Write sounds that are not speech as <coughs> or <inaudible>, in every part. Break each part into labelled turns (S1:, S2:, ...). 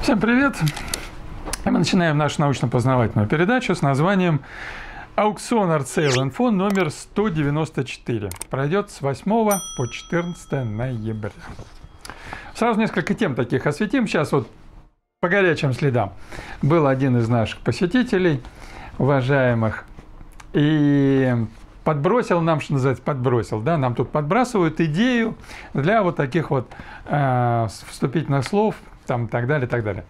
S1: Всем привет! Мы начинаем нашу научно-познавательную передачу с названием «Аукцион ArtSale Info номер 194». Пройдет с 8 по 14 ноября. Сразу несколько тем таких осветим. Сейчас вот по горячим следам. Был один из наших посетителей, уважаемых, и подбросил нам, что называется, подбросил, да, нам тут подбрасывают идею для вот таких вот э, вступительных слов – там, так далее, так далее.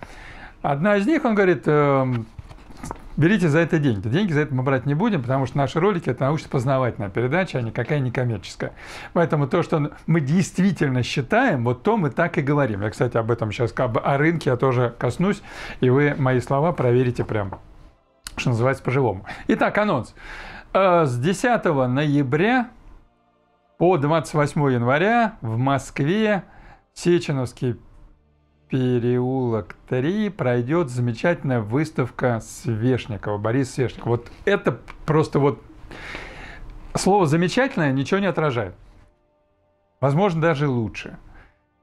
S1: Одна из них, он говорит, эм, берите за это деньги. Деньги за это мы брать не будем, потому что наши ролики – это научно-познавательная передача, а никакая не коммерческая. Поэтому то, что мы действительно считаем, вот то мы так и говорим. Я, кстати, об этом сейчас, как бы о рынке я тоже коснусь, и вы мои слова проверите прям, что называется, по-живому. Итак, анонс. Э, с 10 ноября по 28 января в Москве Сеченовский переулок 3 пройдет замечательная выставка Свешникова, Борис Свешников. Вот это просто вот слово «замечательное» ничего не отражает. Возможно, даже лучше.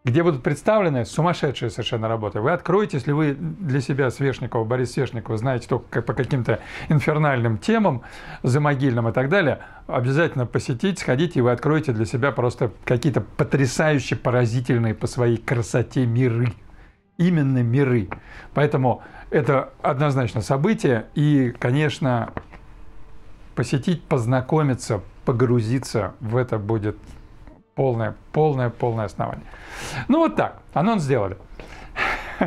S1: Где будут представлены сумасшедшие совершенно работы. Вы откроете, если вы для себя Свешникова, Борис Свешникова, знаете только по каким-то инфернальным темам, замогильным и так далее, обязательно посетите, сходите, и вы откроете для себя просто какие-то потрясающие, поразительные по своей красоте миры именно миры. Поэтому это однозначно событие, и, конечно, посетить, познакомиться, погрузиться в это будет полное, полное, полное основание. Ну вот так, анонс сделали. <laughs>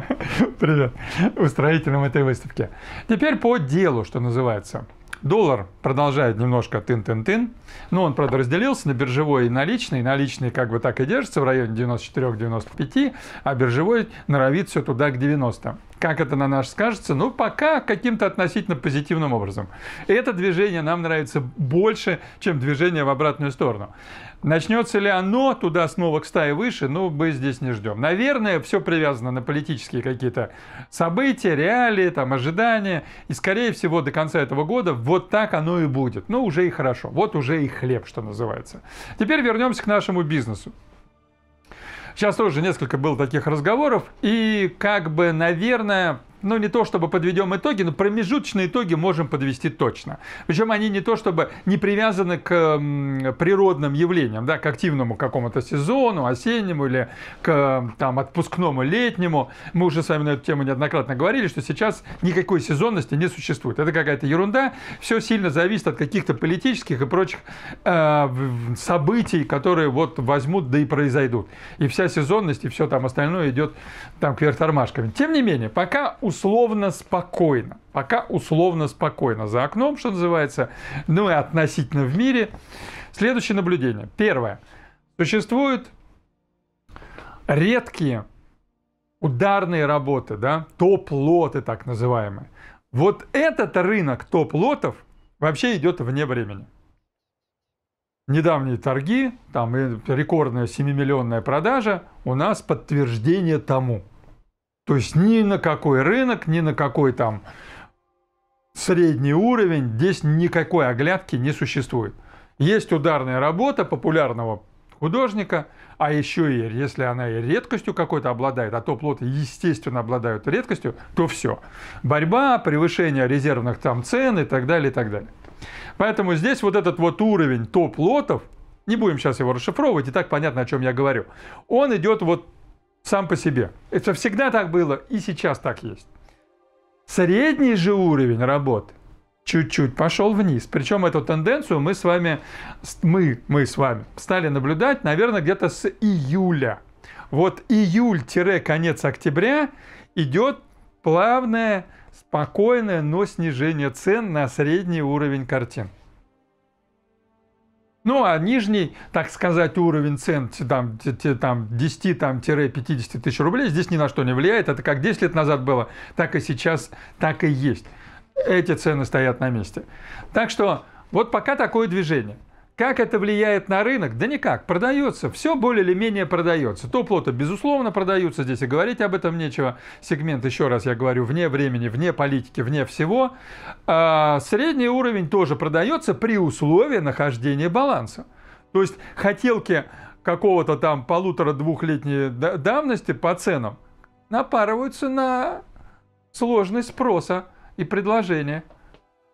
S1: Привет, устроителям этой выставки. Теперь по делу, что называется. Доллар продолжает немножко тын-тын-тын, но он, правда, разделился на биржевой и наличный. Наличный как бы так и держится в районе 94-95, а биржевой норовит все туда к 90. Как это на наш скажется? Ну, пока каким-то относительно позитивным образом. Это движение нам нравится больше, чем движение в обратную сторону. Начнется ли оно туда снова к и выше, ну, мы здесь не ждем. Наверное, все привязано на политические какие-то события, реалии, там, ожидания. И, скорее всего, до конца этого года вот так оно и будет. Ну, уже и хорошо. Вот уже и хлеб, что называется. Теперь вернемся к нашему бизнесу. Сейчас тоже несколько было таких разговоров. И, как бы, наверное, ну не то чтобы подведем итоги, но промежуточные итоги можем подвести точно. Причем они не то чтобы не привязаны к природным явлениям, да, к активному какому-то сезону, осеннему или к там, отпускному летнему. Мы уже с вами на эту тему неоднократно говорили, что сейчас никакой сезонности не существует. Это какая-то ерунда. Все сильно зависит от каких-то политических и прочих э, событий, которые вот возьмут да и произойдут. И вся сезонность и все там остальное идет там кверх тормашками. Тем не менее, пока у условно спокойно. Пока условно спокойно за окном, что называется, ну и относительно в мире. Следующее наблюдение. Первое. Существуют редкие ударные работы, да, топ-лоты так называемые. Вот этот рынок топ-лотов вообще идет вне времени. Недавние торги, там рекордная 7-миллионная продажа, у нас подтверждение тому – то есть ни на какой рынок, ни на какой там средний уровень, здесь никакой оглядки не существует. Есть ударная работа популярного художника, а еще и если она и редкостью какой-то обладает, а то плоты, естественно, обладают редкостью, то все. Борьба, превышение резервных там цен и так далее, и так далее. Поэтому здесь вот этот вот уровень топ-лотов, не будем сейчас его расшифровывать, и так понятно, о чем я говорю, он идет вот сам по себе. Это всегда так было и сейчас так есть. Средний же уровень работы чуть-чуть пошел вниз. Причем эту тенденцию мы с вами, мы, мы с вами стали наблюдать, наверное, где-то с июля. Вот июль-конец октября идет плавное, спокойное, но снижение цен на средний уровень картин. Ну, а нижний, так сказать, уровень цен там, там 10-50 там, тысяч рублей здесь ни на что не влияет. Это как 10 лет назад было, так и сейчас, так и есть. Эти цены стоят на месте. Так что вот пока такое движение. Как это влияет на рынок? Да никак. Продается. Все более или менее продается. Топ-лоты, безусловно, продаются. Здесь и говорить об этом нечего. Сегмент, еще раз я говорю, вне времени, вне политики, вне всего. А средний уровень тоже продается при условии нахождения баланса. То есть хотелки какого-то там полутора-двухлетней давности по ценам напарываются на сложность спроса и предложения.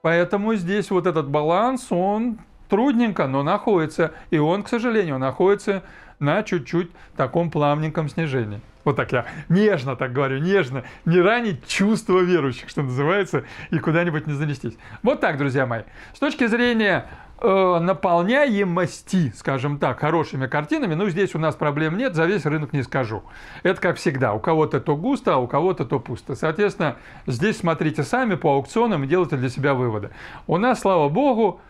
S1: Поэтому здесь вот этот баланс, он трудненько, но находится. И он, к сожалению, находится на чуть-чуть таком плавненьком снижении. Вот так я нежно так говорю, нежно, не ранить чувства верующих, что называется, и куда-нибудь не занестись. Вот так, друзья мои. С точки зрения э, наполняемости, скажем так, хорошими картинами, ну, здесь у нас проблем нет, за весь рынок не скажу. Это как всегда, у кого-то то густо, а у кого-то то пусто. Соответственно, здесь смотрите сами по аукционам и делайте для себя выводы. У нас, слава богу,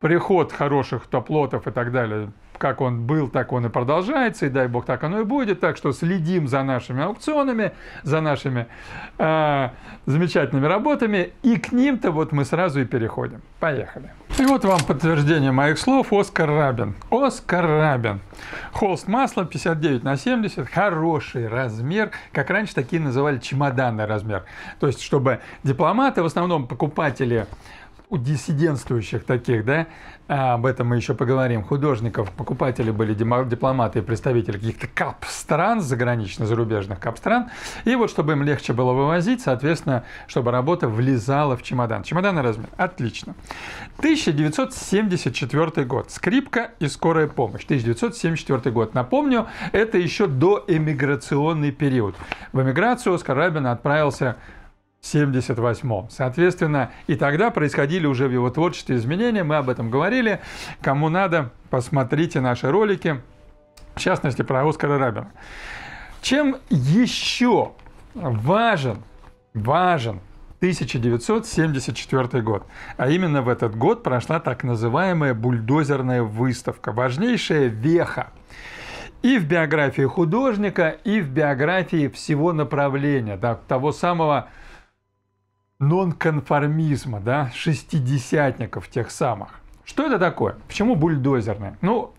S1: приход хороших топлотов и так далее, как он был, так он и продолжается, и дай бог, так оно и будет. Так что следим за нашими аукционами, за нашими э, замечательными работами, и к ним-то вот мы сразу и переходим. Поехали. И вот вам подтверждение моих слов. Оскар Рабин. Оскар Рабин. Холст масла 59 на 70. Хороший размер. Как раньше такие называли чемоданный размер. То есть, чтобы дипломаты, в основном покупатели у диссидентствующих таких, да, а, об этом мы еще поговорим, художников, покупатели были дипломаты и представители каких-то кап-стран заграничных, зарубежных кап-стран. И вот, чтобы им легче было вывозить, соответственно, чтобы работа влезала в чемодан. Чемоданы размер. Отлично. 1974 год. Скрипка и скорая помощь. 1974 год. Напомню, это еще до эмиграционный период. В эмиграцию Оскар Рабин отправился 1978. Соответственно, и тогда происходили уже в его творчестве изменения, мы об этом говорили. Кому надо, посмотрите наши ролики, в частности, про Оскара Рабина. Чем еще важен, важен 1974 год. А именно в этот год прошла так называемая бульдозерная выставка, важнейшая веха и в биографии художника, и в биографии всего направления, да, того самого нонконформизма, да, шестидесятников тех самых. Что это такое? Почему бульдозерные? Ну,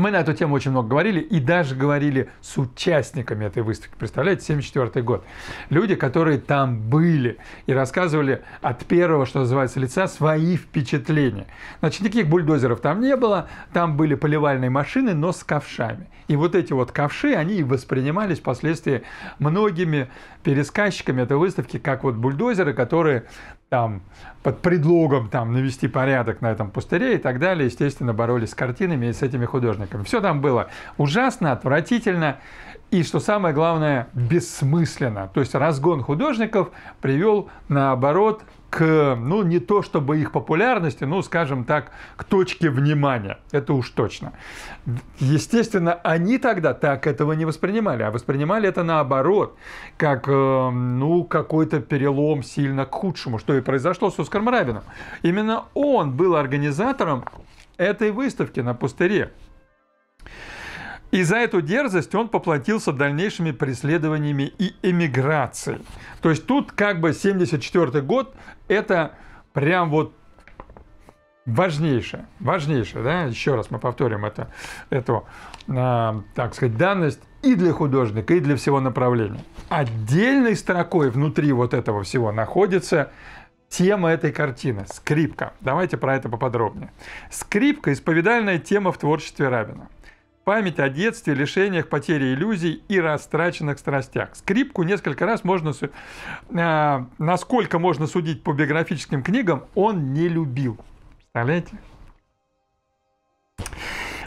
S1: мы на эту тему очень много говорили и даже говорили с участниками этой выставки. Представляете, 74 год. Люди, которые там были и рассказывали от первого, что называется, лица свои впечатления. Значит, никаких бульдозеров там не было, там были поливальные машины, но с ковшами. И вот эти вот ковши, они воспринимались впоследствии многими пересказчиками этой выставки как вот бульдозеры, которые там под предлогом там навести порядок на этом пустыре и так далее, естественно, боролись с картинами и с этими художниками. Харькова. Все там было ужасно, отвратительно и, что самое главное, бессмысленно. То есть разгон художников привел, наоборот, к, ну, не то чтобы их популярности, ну, скажем так, к точке внимания. Это уж точно. Естественно, они тогда так этого не воспринимали, а воспринимали это наоборот, как, э, ну, какой-то перелом сильно к худшему, что и произошло с Оскаром Рабином. Именно он был организатором этой выставки на пустыре. И за эту дерзость он поплатился дальнейшими преследованиями и эмиграцией. То есть тут как бы 74 год – это прям вот важнейшее, важнейшее, да, еще раз мы повторим это, эту, э, так сказать, данность и для художника, и для всего направления. Отдельной строкой внутри вот этого всего находится тема этой картины – скрипка. Давайте про это поподробнее. Скрипка – исповедальная тема в творчестве Рабина – память о детстве, лишениях, потере иллюзий и растраченных страстях. Скрипку несколько раз можно... Э, насколько можно судить по биографическим книгам, он не любил. Представляете?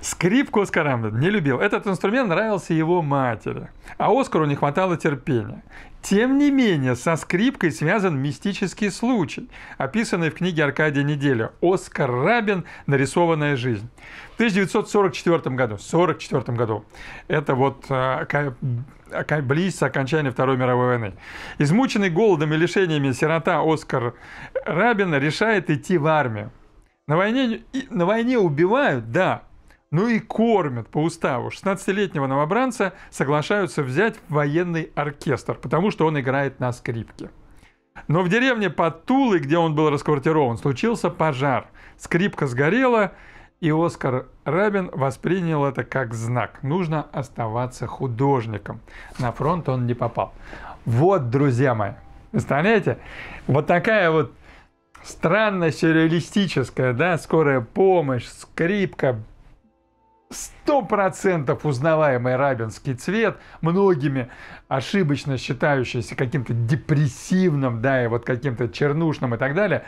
S1: Скрипку Оскар Амден не любил. Этот инструмент нравился его матери. А Оскару не хватало терпения. Тем не менее, со скрипкой связан мистический случай, описанный в книге Аркадия Неделя «Оскар Рабин. Нарисованная жизнь». В 1944 году, 44 году, это вот а, а, близится окончания Второй мировой войны. Измученный голодом и лишениями сирота Оскар Рабин решает идти в армию. На войне, на войне убивают, да, ну и кормят по уставу. 16-летнего новобранца соглашаются взять в военный оркестр, потому что он играет на скрипке. Но в деревне под Тулой, где он был расквартирован, случился пожар. Скрипка сгорела, и Оскар Рабин воспринял это как знак. Нужно оставаться художником. На фронт он не попал. Вот, друзья мои, представляете? Вот такая вот странно сюрреалистическая, да, скорая помощь, скрипка, 100% узнаваемый рабинский цвет, многими ошибочно считающийся каким-то депрессивным, да, и вот каким-то чернушным и так далее.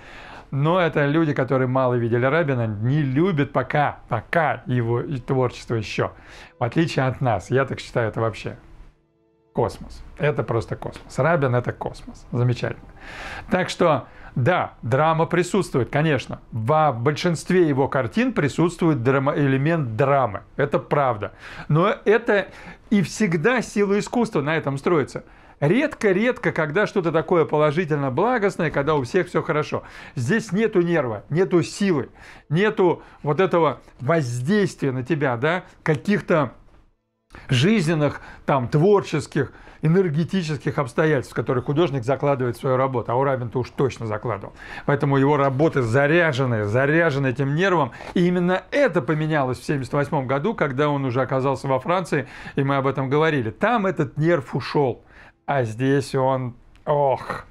S1: Но это люди, которые мало видели Рабина, не любят пока, пока его творчество еще. В отличие от нас. Я так считаю это вообще космос. Это просто космос. Рабин – это космос. Замечательно. Так что, да, драма присутствует, конечно. В большинстве его картин присутствует драма, элемент драмы. Это правда. Но это и всегда сила искусства на этом строится. Редко-редко, когда что-то такое положительно благостное, когда у всех все хорошо. Здесь нету нерва, нету силы, нету вот этого воздействия на тебя, да, каких-то жизненных, там, творческих, энергетических обстоятельств, которые художник закладывает в свою работу. А Урабин-то уж точно закладывал. Поэтому его работы заряжены, заряжены этим нервом. И именно это поменялось в 1978 году, когда он уже оказался во Франции, и мы об этом говорили. Там этот нерв ушел, а здесь он... Ох!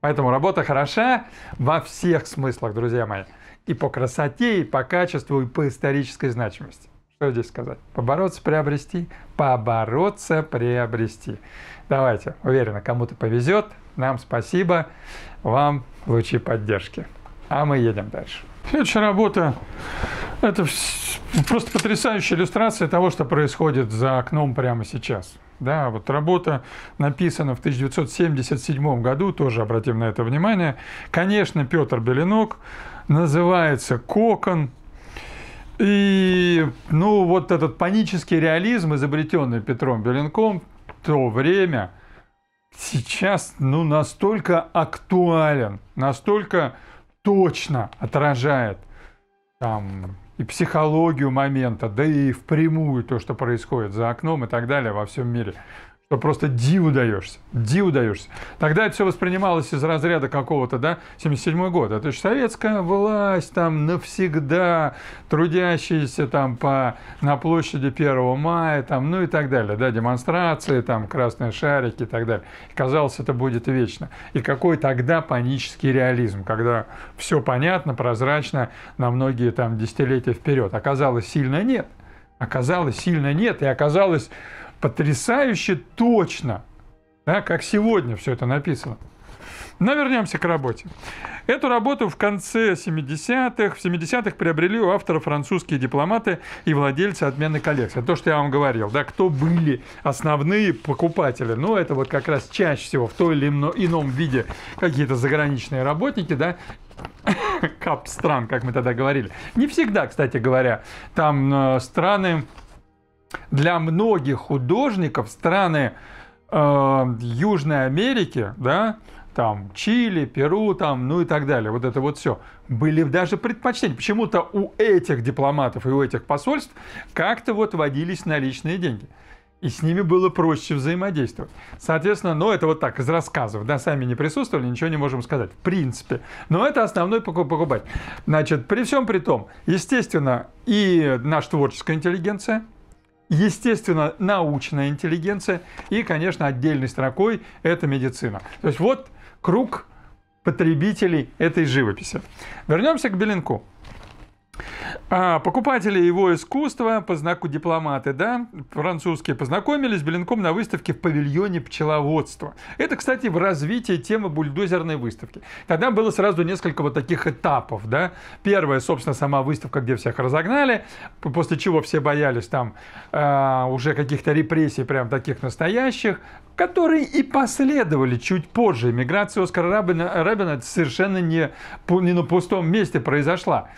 S1: Поэтому работа хороша во всех смыслах, друзья мои. И по красоте, и по качеству, и по исторической значимости. Что здесь сказать? Побороться, приобрести? Побороться, приобрести. Давайте, уверенно, кому-то повезет. Нам спасибо, вам лучи поддержки. А мы едем дальше. Следующая работа – это просто потрясающая иллюстрация того, что происходит за окном прямо сейчас. Да, вот работа написана в 1977 году, тоже обратим на это внимание. Конечно, Петр Белинок называется «Кокон», и, ну, вот этот панический реализм, изобретенный Петром Беленком, в то время сейчас, ну, настолько актуален, настолько точно отражает там и психологию момента, да и впрямую то, что происходит за окном и так далее во всем мире что просто диву даешься, диву даешься. Тогда это все воспринималось из разряда какого-то, да, 77 год. Это же советская власть там навсегда, трудящиеся там по, на площади 1 мая, там, ну и так далее, да, демонстрации, там, красные шарики и так далее. И казалось, это будет вечно. И какой тогда панический реализм, когда все понятно, прозрачно на многие там десятилетия вперед. Оказалось, сильно нет. Оказалось, сильно нет. И оказалось, потрясающе точно, да, как сегодня все это написано. Но вернемся к работе. Эту работу в конце 70-х, в 70-х приобрели у автора французские дипломаты и владельцы отменной коллекции. то, что я вам говорил, да, кто были основные покупатели. Ну, это вот как раз чаще всего в той или ином виде какие-то заграничные работники, да, <coughs> кап стран, как мы тогда говорили. Не всегда, кстати говоря, там э, страны для многих художников страны э, Южной Америки, да, там Чили, Перу, там, ну и так далее, вот это вот все, были даже предпочтения. Почему-то у этих дипломатов и у этих посольств как-то вот водились наличные деньги. И с ними было проще взаимодействовать. Соответственно, ну это вот так, из рассказов, да, сами не присутствовали, ничего не можем сказать, в принципе. Но это основной покупать. Значит, при всем при том, естественно, и наша творческая интеллигенция – естественно, научная интеллигенция и, конечно, отдельной строкой это медицина. То есть вот круг потребителей этой живописи. Вернемся к Беленку. А, покупатели его искусства по знаку дипломаты, да, французские, познакомились с Беленком на выставке в павильоне пчеловодства. Это, кстати, в развитии темы бульдозерной выставки. Тогда было сразу несколько вот таких этапов, да. Первая, собственно, сама выставка, где всех разогнали, после чего все боялись там а, уже каких-то репрессий прям таких настоящих, которые и последовали чуть позже. Миграция Оскара Рабина, Рабина совершенно не, не на пустом месте произошла.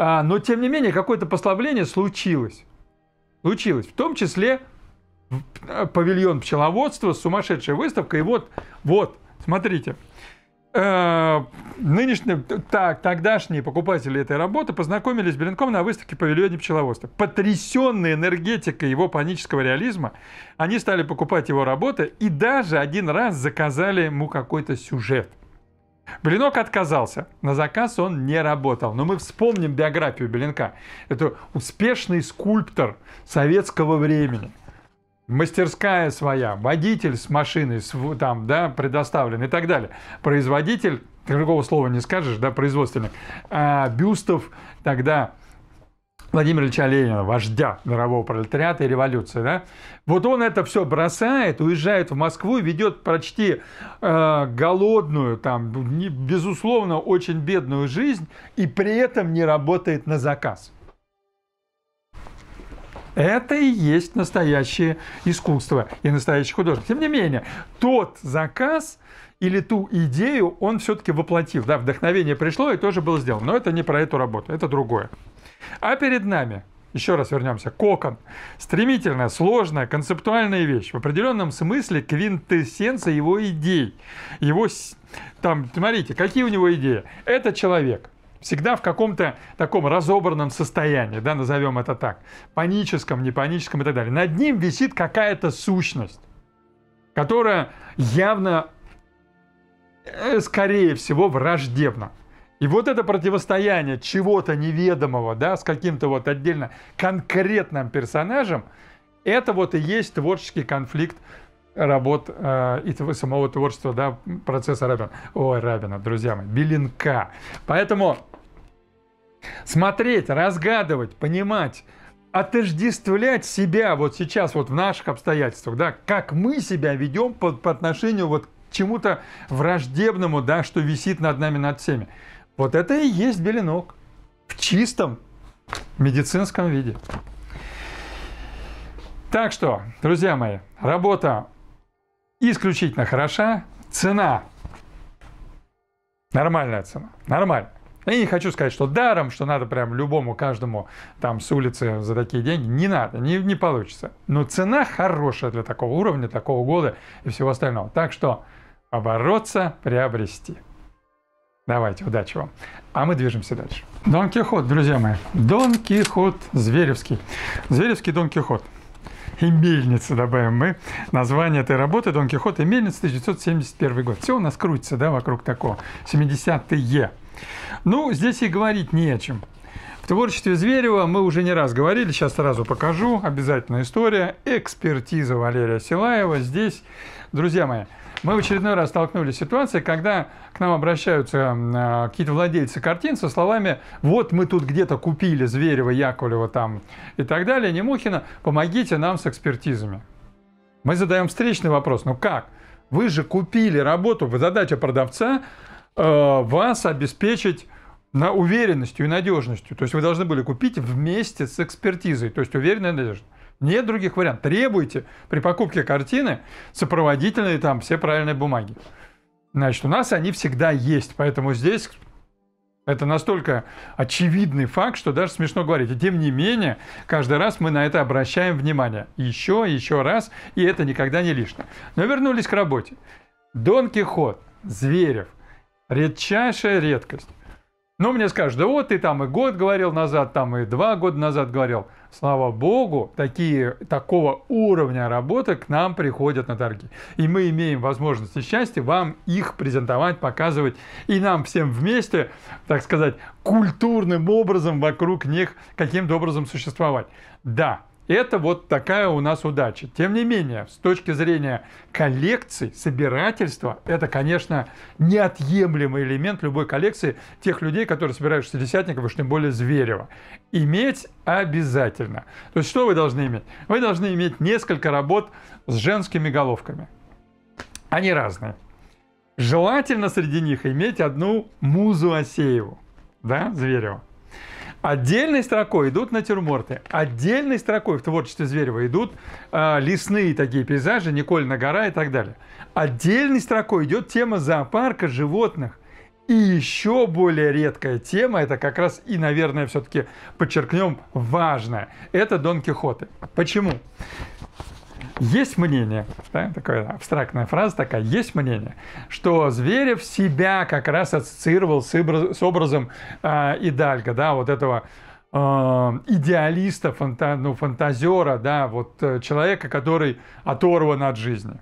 S1: А, но, тем не менее, какое-то послабление случилось. Случилось. В том числе э, павильон пчеловодства, сумасшедшая выставка. И вот, вот, смотрите. Э, нынешние, так, тогдашние покупатели этой работы познакомились с Беленком на выставке «Павильоне пчеловодства». Потрясенные энергетикой его панического реализма, они стали покупать его работы и даже один раз заказали ему какой-то сюжет. Блинок отказался. На заказ он не работал. Но мы вспомним биографию Блинка. Это успешный скульптор советского времени. Мастерская своя, водитель с машиной там, да, предоставлен и так далее. Производитель, другого слова не скажешь, да, производственник, а, бюстов тогда Владимира Ильича Ленина, вождя мирового пролетариата и революции, да? Вот он это все бросает, уезжает в Москву, ведет почти э, голодную, там, не, безусловно, очень бедную жизнь и при этом не работает на заказ. Это и есть настоящее искусство и настоящий художник. Тем не менее, тот заказ, или ту идею он все-таки воплотил. Да, вдохновение пришло и тоже было сделано. Но это не про эту работу, это другое. А перед нами, еще раз вернемся, кокон. Стремительная, сложная, концептуальная вещь. В определенном смысле квинтэссенция его идей. Его, там, смотрите, какие у него идеи. Это человек – всегда в каком-то таком разобранном состоянии, да, назовем это так, паническом, не паническом и так далее. Над ним висит какая-то сущность, которая явно Э, скорее всего, враждебно. И вот это противостояние чего-то неведомого, да, с каким-то вот отдельно конкретным персонажем, это вот и есть творческий конфликт работ э, и самого творчества, да, процесса Рабина. Ой, Рабина, друзья мои, Беленка. Поэтому смотреть, разгадывать, понимать, отождествлять себя вот сейчас вот в наших обстоятельствах, да, как мы себя ведем по, по отношению вот чему-то враждебному, да, что висит над нами, над всеми. Вот это и есть беленок в чистом медицинском виде. Так что, друзья мои, работа исключительно хороша, цена нормальная цена, нормально. Я не хочу сказать, что даром, что надо прям любому, каждому там с улицы за такие деньги. Не надо, не, не получится. Но цена хорошая для такого уровня, такого года и всего остального. Так что побороться, приобрести. Давайте, удачи вам. А мы движемся дальше. Дон Кихот, друзья мои. Дон Кихот Зверевский. Зверевский Дон Кихот. И мельница, добавим мы. Название этой работы «Дон Кихот и мельница» 1971 год. Все у нас крутится, да, вокруг такого. 70-е. Ну, здесь и говорить не о чем. В творчестве Зверева мы уже не раз говорили, сейчас сразу покажу, обязательная история, экспертиза Валерия Силаева здесь. Друзья мои, мы в очередной раз столкнулись с ситуацией, когда к нам обращаются а, какие-то владельцы картин со словами «Вот мы тут где-то купили Зверева, Яковлева там и так далее, Немухина, помогите нам с экспертизами». Мы задаем встречный вопрос «Ну как? Вы же купили работу, вы задача продавца Э, вас обеспечить на уверенностью и надежностью. То есть вы должны были купить вместе с экспертизой, то есть уверенная надежда. Нет других вариантов. Требуйте при покупке картины сопроводительные там все правильные бумаги. Значит, у нас они всегда есть, поэтому здесь это настолько очевидный факт, что даже смешно говорить. И тем не менее, каждый раз мы на это обращаем внимание. Еще, еще раз, и это никогда не лишнее. Но вернулись к работе. Дон Кихот, Зверев, Редчайшая редкость. Но ну, мне скажут, да вот ты там и год говорил назад, там и два года назад говорил. Слава богу, такие, такого уровня работы к нам приходят на торги. И мы имеем возможность и счастье вам их презентовать, показывать. И нам всем вместе, так сказать, культурным образом вокруг них каким-то образом существовать. Да, это вот такая у нас удача. Тем не менее, с точки зрения коллекции, собирательства, это, конечно, неотъемлемый элемент любой коллекции тех людей, которые собирают шестидесятников и тем более Зверева. Иметь обязательно. То есть что вы должны иметь? Вы должны иметь несколько работ с женскими головками. Они разные. Желательно среди них иметь одну музу Асееву, да, Зверева. Отдельной строкой идут натюрморты. Отдельной строкой в творчестве Зверева идут э, лесные такие пейзажи, Никольна гора и так далее. Отдельной строкой идет тема зоопарка животных. И еще более редкая тема, это как раз и, наверное, все-таки подчеркнем, важная, это Дон Кихоты. Почему? Есть мнение, да, такая абстрактная фраза такая, есть мнение, что Зверев себя как раз ассоциировал с, образ, с образом э, а, Идальга, да, вот этого э, идеалиста, фанта, ну, фантазера, да, вот э, человека, который оторван от жизни.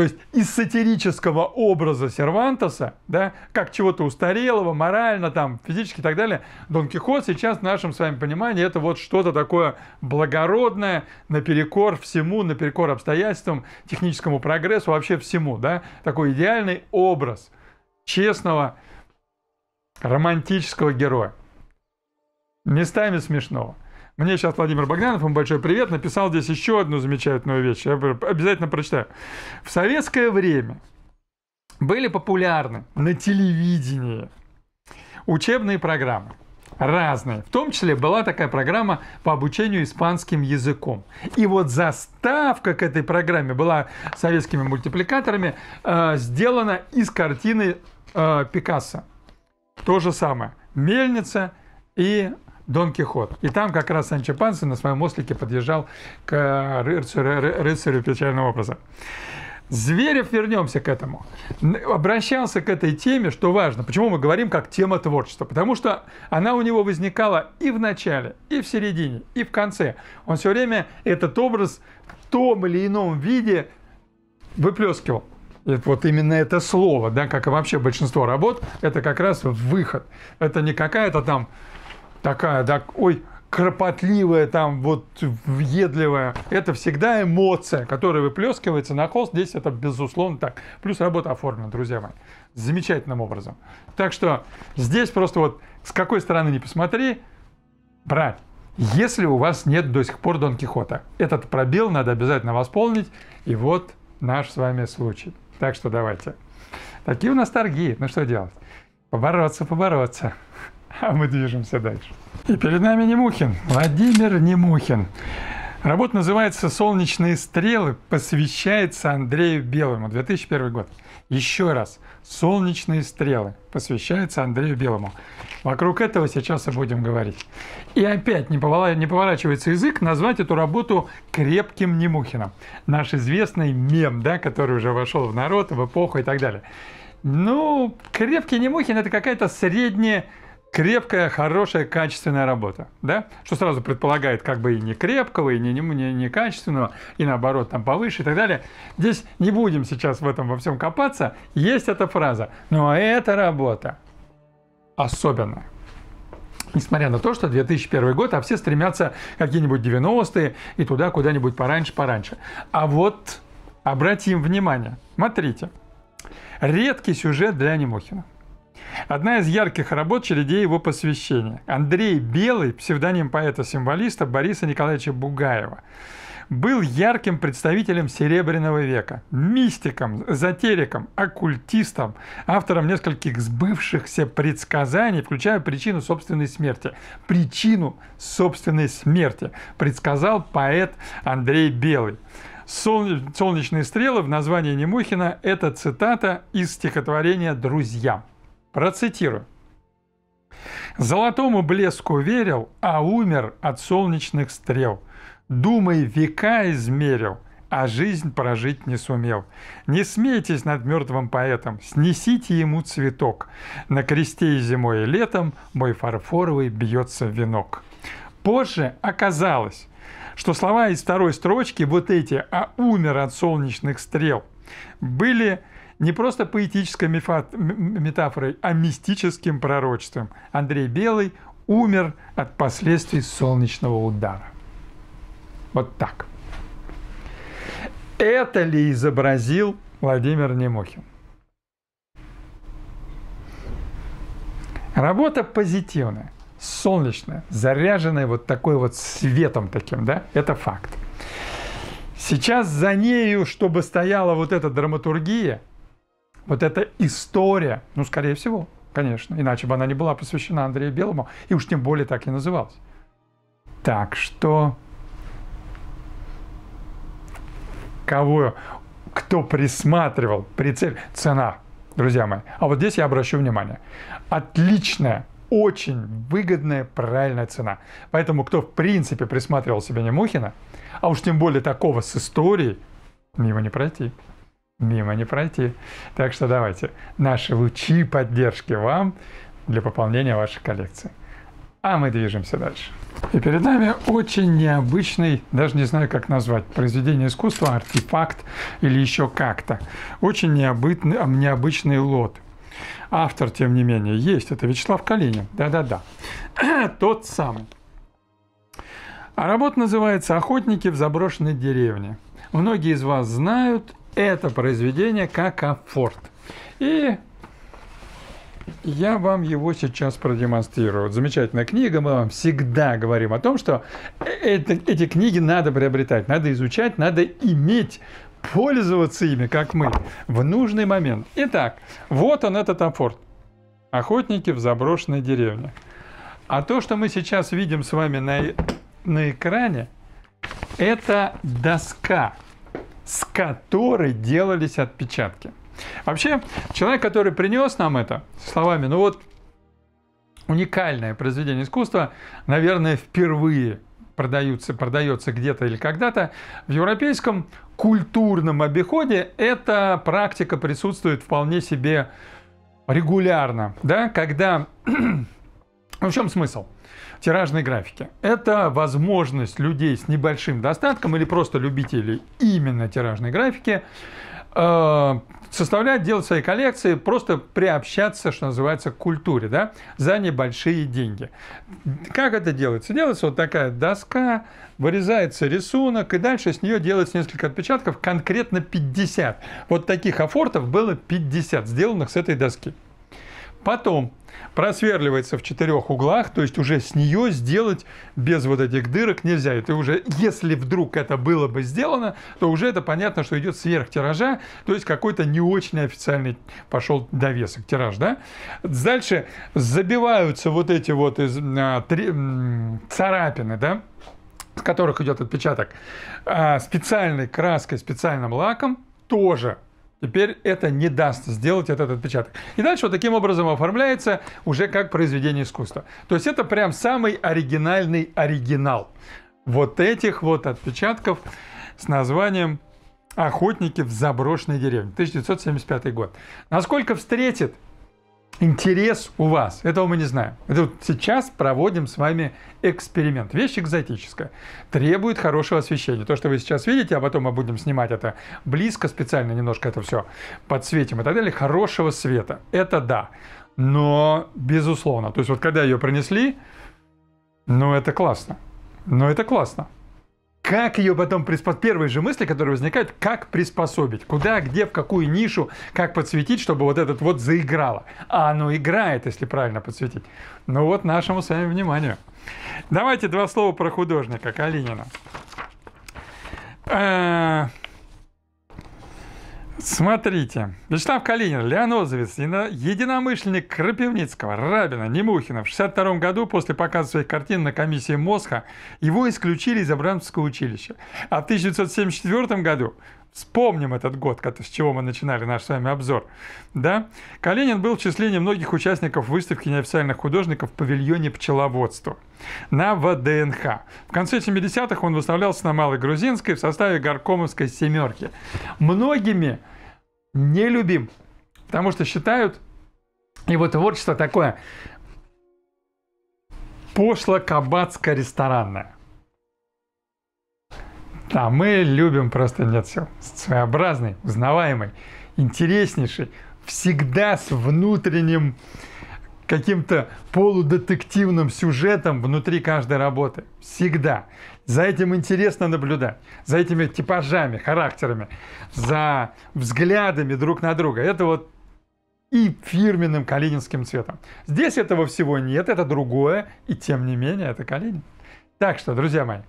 S1: То есть из сатирического образа Сервантеса, да, как чего-то устарелого, морально, там, физически и так далее, Дон Кихот сейчас в нашем с вами понимании это вот что-то такое благородное, наперекор всему, наперекор обстоятельствам, техническому прогрессу, вообще всему. Да, такой идеальный образ честного, романтического героя. Местами смешного. Мне сейчас Владимир Богданов, ему большой привет, написал здесь еще одну замечательную вещь. Я обязательно прочитаю. В советское время были популярны на телевидении учебные программы разные. В том числе была такая программа по обучению испанским языком. И вот заставка к этой программе была советскими мультипликаторами э, сделана из картины э, Пикассо. То же самое. Мельница и Дон Кихот. И там как раз Санчо Панса на своем ослике подъезжал к рыцарю, рыцарю печального образа. Зверев, вернемся к этому, обращался к этой теме, что важно. Почему мы говорим как тема творчества? Потому что она у него возникала и в начале, и в середине, и в конце. Он все время этот образ в том или ином виде выплескивал. И вот именно это слово, да, как и вообще большинство работ, это как раз выход. Это не какая-то там такая, так, ой, кропотливая, там вот въедливая. Это всегда эмоция, которая выплескивается на холст. Здесь это безусловно так. Плюс работа оформлена, друзья мои. Замечательным образом. Так что здесь просто вот с какой стороны не посмотри, брать. Если у вас нет до сих пор Дон Кихота, этот пробел надо обязательно восполнить. И вот наш с вами случай. Так что давайте. Такие у нас торги. Ну что делать? Побороться, побороться. <laughs> А мы движемся дальше. И перед нами Немухин, Владимир Немухин. Работа называется «Солнечные стрелы», посвящается Андрею Белому, 2001 год. Еще раз, «Солнечные стрелы» посвящается Андрею Белому. Вокруг этого сейчас и будем говорить. И опять не, поворачивается язык назвать эту работу «Крепким Немухином». Наш известный мем, да, который уже вошел в народ, в эпоху и так далее. Ну, «Крепкий Немухин» — это какая-то средняя крепкая, хорошая, качественная работа, да? Что сразу предполагает как бы и не крепкого, и не, не, не, не качественного, и наоборот там повыше и так далее. Здесь не будем сейчас в этом во всем копаться. Есть эта фраза. Но эта работа особенная. Несмотря на то, что 2001 год, а все стремятся какие-нибудь 90-е и туда куда-нибудь пораньше, пораньше. А вот обратим внимание. Смотрите. Редкий сюжет для Немохина. Одна из ярких работ чередей его посвящения. Андрей Белый, псевдоним поэта-символиста Бориса Николаевича Бугаева был ярким представителем Серебряного века, мистиком, эзотериком, оккультистом, автором нескольких сбывшихся предсказаний, включая причину собственной смерти. Причину собственной смерти предсказал поэт Андрей Белый. «Солнечные стрелы» в названии Немухина – это цитата из стихотворения «Друзья». Процитирую. «Золотому блеску верил, а умер от солнечных стрел. Думай, века измерил, а жизнь прожить не сумел. Не смейтесь над мертвым поэтом, снесите ему цветок. На кресте и зимой, и летом мой фарфоровый бьется венок». Позже оказалось, что слова из второй строчки, вот эти «а умер от солнечных стрел», были не просто поэтической метафорой, а мистическим пророчеством. Андрей Белый умер от последствий солнечного удара. Вот так. Это ли изобразил Владимир Немохин? Работа позитивная, солнечная, заряженная вот такой вот светом таким, да? Это факт. Сейчас за нею, чтобы стояла вот эта драматургия, вот эта история, ну, скорее всего, конечно, иначе бы она не была посвящена Андрею Белому, и уж тем более так и называлась. Так что кого, кто присматривал прицель, цена, друзья мои. А вот здесь я обращу внимание. Отличная, очень выгодная, правильная цена. Поэтому кто в принципе присматривал себе Немухина, а уж тем более такого с историей, мимо не пройти мимо не пройти. Так что давайте наши лучи поддержки вам для пополнения вашей коллекции. А мы движемся дальше. И перед нами очень необычный, даже не знаю, как назвать, произведение искусства, артефакт или еще как-то. Очень необычный, необычный лот. Автор, тем не менее, есть. Это Вячеслав Калинин. Да-да-да. <clears throat> Тот самый. А работа называется «Охотники в заброшенной деревне». Многие из вас знают это произведение как комфорт, И я вам его сейчас продемонстрирую. Вот замечательная книга. Мы вам всегда говорим о том, что это, эти книги надо приобретать, надо изучать, надо иметь, пользоваться ими, как мы, в нужный момент. Итак, вот он этот афорт. Охотники в заброшенной деревне. А то, что мы сейчас видим с вами на, на экране, это доска с которой делались отпечатки. Вообще, человек, который принес нам это, словами, ну вот уникальное произведение искусства, наверное, впервые продаются, продается где-то или когда-то. В европейском культурном обиходе эта практика присутствует вполне себе регулярно. Да? Когда... <clears throat> в чем смысл? Тиражные графики. Это возможность людей с небольшим достатком или просто любителей именно тиражной графики э, составлять, делать свои коллекции, просто приобщаться, что называется, к культуре, да, за небольшие деньги. Как это делается? Делается вот такая доска, вырезается рисунок, и дальше с нее делается несколько отпечатков, конкретно 50. Вот таких афортов было 50, сделанных с этой доски. Потом просверливается в четырех углах, то есть уже с нее сделать без вот этих дырок нельзя. Это уже, если вдруг это было бы сделано, то уже это понятно, что идет сверх тиража, то есть какой-то не очень официальный пошел довесок, тираж, да? Дальше забиваются вот эти вот из, а, три, царапины, да? с которых идет отпечаток, а, специальной краской, специальным лаком тоже Теперь это не даст сделать этот отпечаток. И дальше вот таким образом оформляется уже как произведение искусства. То есть это прям самый оригинальный оригинал вот этих вот отпечатков с названием «Охотники в заброшенной деревне» 1975 год. Насколько встретит интерес у вас. Этого мы не знаем. Это вот сейчас проводим с вами эксперимент. Вещь экзотическая. Требует хорошего освещения. То, что вы сейчас видите, а потом мы будем снимать это близко, специально немножко это все подсветим и так далее. Хорошего света. Это да. Но, безусловно, то есть вот когда ее принесли, ну это классно. Ну это классно как ее потом приспособить? Первые же мысли, которые возникают, как приспособить? Куда, где, в какую нишу, как подсветить, чтобы вот этот вот заиграло? А оно играет, если правильно подсветить. Ну вот нашему с вами вниманию. Давайте два слова про художника Калинина. Э, Смотрите. Вячеслав Калинин, Леонозовец, единомышленник Крапивницкого, Рабина, Немухина. В 62 году после показа своих картин на комиссии Мосха его исключили из Абрамовского училища. А в 1974 году Вспомним этот год, с чего мы начинали наш с вами обзор. Да? Калинин был в числе немногих участников выставки неофициальных художников в павильоне пчеловодства на ВДНХ. В конце 70-х он выставлялся на Малой Грузинской в составе Горкомовской «семерки». Многими не любим, потому что считают его творчество такое пошло-кабацко-ресторанное. А мы любим просто нет сил. Своеобразный, узнаваемый, интереснейший, всегда с внутренним каким-то полудетективным сюжетом внутри каждой работы. Всегда. За этим интересно наблюдать, за этими типажами, характерами, за взглядами друг на друга. Это вот и фирменным калининским цветом. Здесь этого всего нет, это другое, и тем не менее это Калинин. Так что, друзья мои,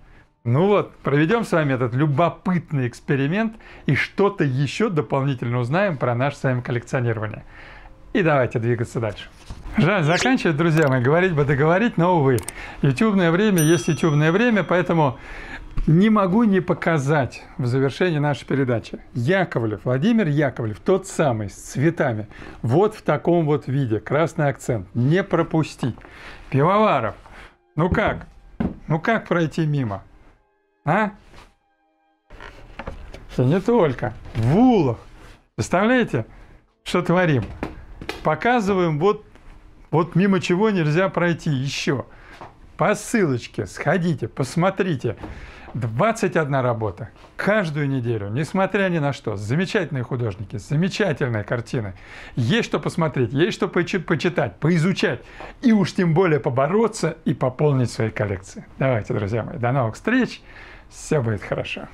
S1: ну вот, проведем с вами этот любопытный эксперимент и что-то еще дополнительно узнаем про наше с вами коллекционирование. И давайте двигаться дальше. Жаль, заканчивать, друзья мои, говорить бы договорить, но, увы, ютубное время есть ютубное время, поэтому не могу не показать в завершении нашей передачи. Яковлев, Владимир Яковлев, тот самый, с цветами, вот в таком вот виде, красный акцент, не пропустить. Пивоваров, ну как, ну как пройти мимо? А? И не только. В улах. Представляете, что творим? Показываем вот, вот мимо чего нельзя пройти еще. По ссылочке сходите, посмотрите. 21 работа. Каждую неделю, несмотря ни на что. Замечательные художники, замечательные картины. Есть что посмотреть, есть что почитать, поизучать. И уж тем более побороться и пополнить свои коллекции. Давайте, друзья мои, до новых встреч. Все будет хорошо.